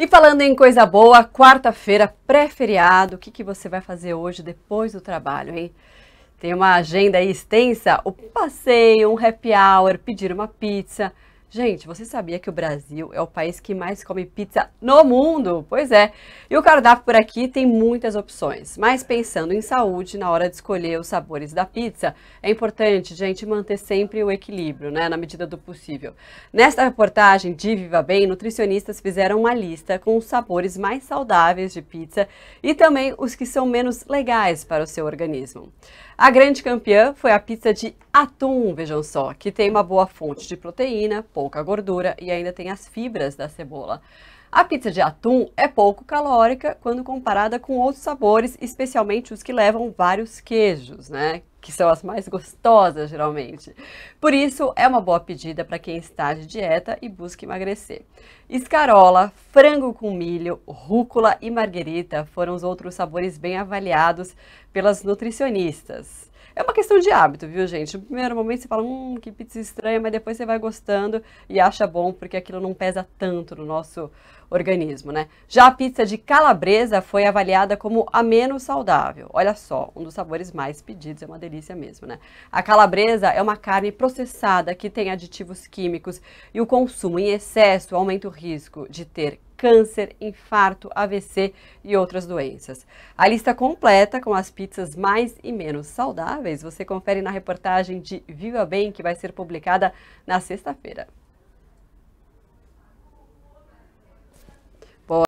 E falando em coisa boa, quarta-feira, pré-feriado, o que, que você vai fazer hoje depois do trabalho, hein? Tem uma agenda extensa? O passeio, um happy hour, pedir uma pizza, Gente, você sabia que o Brasil é o país que mais come pizza no mundo? Pois é. E o cardápio por aqui tem muitas opções. Mas pensando em saúde, na hora de escolher os sabores da pizza, é importante, gente, manter sempre o equilíbrio, né? Na medida do possível. Nesta reportagem de Viva Bem, nutricionistas fizeram uma lista com os sabores mais saudáveis de pizza e também os que são menos legais para o seu organismo. A grande campeã foi a pizza de atum, vejam só, que tem uma boa fonte de proteína, pouca gordura e ainda tem as fibras da cebola. A pizza de atum é pouco calórica quando comparada com outros sabores, especialmente os que levam vários queijos, né? Que são as mais gostosas geralmente. Por isso, é uma boa pedida para quem está de dieta e busca emagrecer. Escarola, frango com milho, rúcula e marguerita foram os outros sabores bem avaliados pelas nutricionistas. É uma questão de hábito, viu, gente? No primeiro momento você fala, hum, que pizza estranha, mas depois você vai gostando e acha bom, porque aquilo não pesa tanto no nosso organismo, né? Já a pizza de calabresa foi avaliada como a menos saudável. Olha só, um dos sabores mais pedidos, é uma delícia mesmo, né? A calabresa é uma carne processada que tem aditivos químicos e o consumo em excesso aumenta o risco de ter câncer, infarto, AVC e outras doenças. A lista completa com as pizzas mais e menos saudáveis você confere na reportagem de Viva Bem, que vai ser publicada na sexta-feira.